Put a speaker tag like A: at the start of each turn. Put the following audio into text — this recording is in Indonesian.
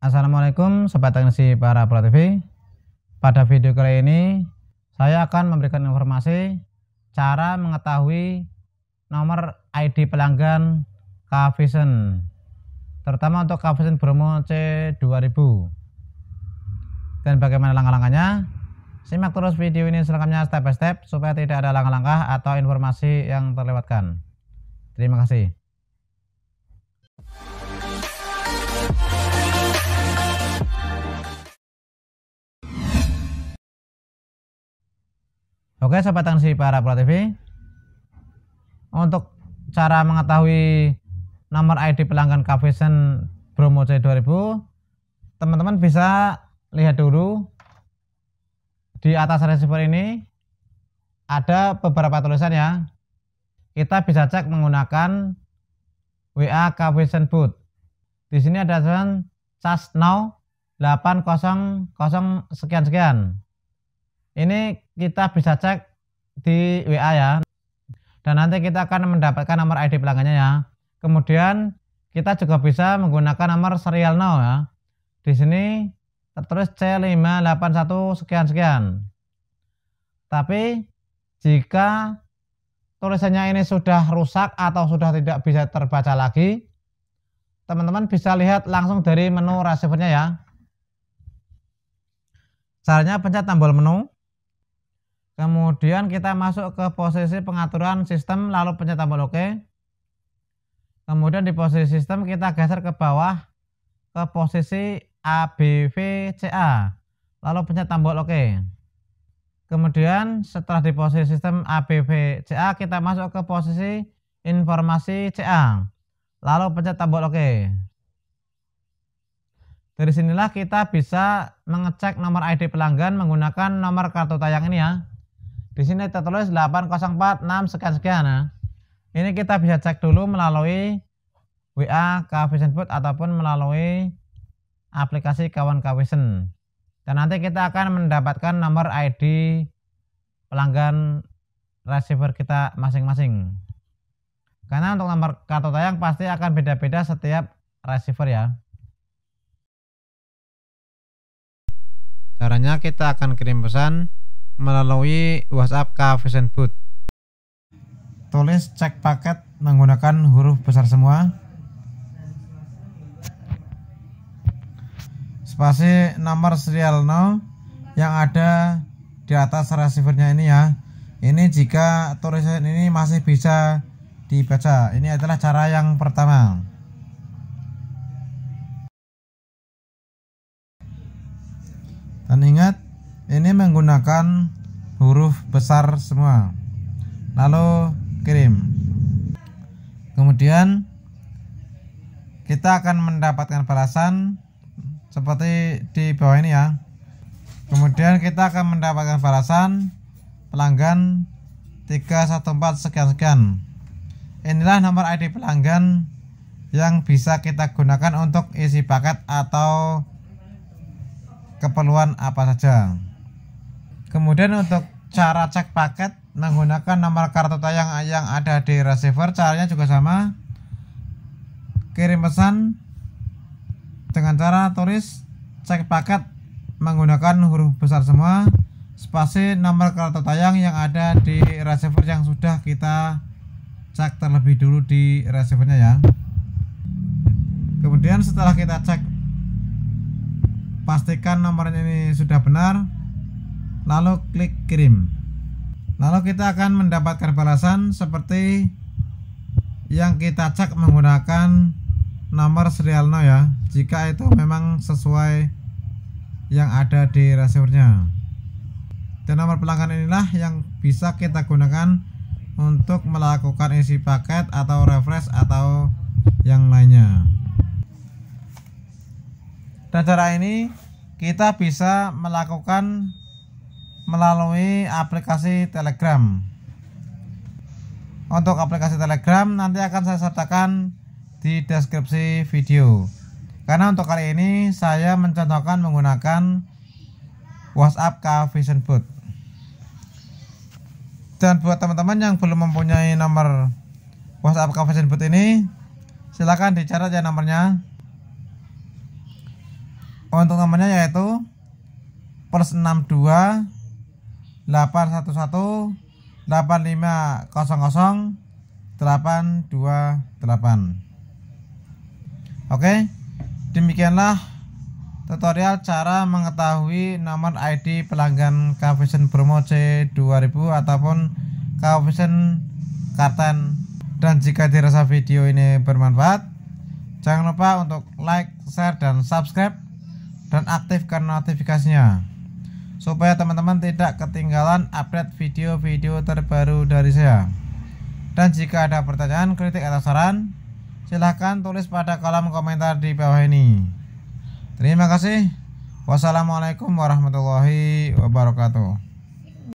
A: Assalamualaikum Sobat Teknisi para Pro TV. Pada video kali ini saya akan memberikan informasi cara mengetahui nomor ID pelanggan Kavision terutama untuk Kavision Bromo C2000 dan bagaimana langkah-langkahnya simak terus video ini selengkapnya step by step supaya tidak ada langkah-langkah atau informasi yang terlewatkan terima kasih Oke, sahabat tansi para Pro TV. Untuk cara mengetahui nomor ID pelanggan Kavisen Bromo C2000, teman-teman bisa lihat dulu di atas receiver ini ada beberapa tulisan ya. Kita bisa cek menggunakan WA Kavisen Boot. Di sini ada tulisan charge now sekian sekian. Ini kita bisa cek di WA ya. Dan nanti kita akan mendapatkan nomor ID pelanggannya ya. Kemudian kita juga bisa menggunakan nomor serial now ya. Di sini tertulis C581 sekian-sekian. Tapi jika tulisannya ini sudah rusak atau sudah tidak bisa terbaca lagi, teman-teman bisa lihat langsung dari menu receivernya ya. Caranya pencet tombol menu, Kemudian kita masuk ke posisi pengaturan sistem lalu pencet tombol OK. Kemudian di posisi sistem kita geser ke bawah ke posisi ABVCA. Lalu pencet tombol OK. Kemudian setelah di posisi sistem ABVCA kita masuk ke posisi informasi CA. Lalu pencet tombol OK. Dari sinilah kita bisa mengecek nomor ID pelanggan menggunakan nomor kartu tayang ini ya. Di sini tertulis tulis 8046 sekian-sekian. ya. Ini kita bisa cek dulu melalui WA Kawisan Food ataupun melalui aplikasi kawan Kawisan. Dan nanti kita akan mendapatkan nomor ID pelanggan receiver kita masing-masing. Karena untuk nomor kartu tayang pasti akan beda-beda setiap receiver ya. Caranya kita akan kirim pesan melalui WhatsApp ke Fashion Boot. Tulis cek paket menggunakan huruf besar semua. Spasi nomor serial no yang ada di atas receivernya ini ya. Ini jika tulisan ini masih bisa dibaca. Ini adalah cara yang pertama. Dan ingat ini menggunakan huruf besar semua lalu kirim kemudian kita akan mendapatkan balasan seperti di bawah ini ya kemudian kita akan mendapatkan balasan pelanggan 314 sekian-sekian inilah nomor ID pelanggan yang bisa kita gunakan untuk isi paket atau keperluan apa saja Kemudian untuk cara cek paket menggunakan nomor kartu tayang yang ada di receiver caranya juga sama. Kirim pesan dengan cara tulis cek paket menggunakan huruf besar semua spasi nomor kartu tayang yang ada di receiver yang sudah kita cek terlebih dulu di receivernya ya kemudian setelah kita cek pastikan nomornya ini sudah benar lalu klik kirim lalu kita akan mendapatkan balasan seperti yang kita cek menggunakan nomor serial no ya jika itu memang sesuai yang ada di receivernya dan nomor pelanggan inilah yang bisa kita gunakan untuk melakukan isi paket atau refresh atau yang lainnya dan cara ini kita bisa melakukan melalui aplikasi Telegram. Untuk aplikasi Telegram nanti akan saya sertakan di deskripsi video. Karena untuk kali ini saya mencontohkan menggunakan WhatsApp ke Vision Boot. Dan buat teman-teman yang belum mempunyai nomor WhatsApp ke Vision Boot ini, silakan dicari aja ya nomornya. Untuk nomornya yaitu plus 62 811 8500 828 Oke demikianlah tutorial cara mengetahui nomor ID pelanggan Kavision Promo C2000 ataupun Kavision Karten dan jika dirasa video ini bermanfaat jangan lupa untuk like, share, dan subscribe dan aktifkan notifikasinya supaya teman-teman tidak ketinggalan update video-video terbaru dari saya. Dan jika ada pertanyaan, kritik atau saran, silahkan tulis pada kolom komentar di bawah ini. Terima kasih. Wassalamualaikum warahmatullahi wabarakatuh.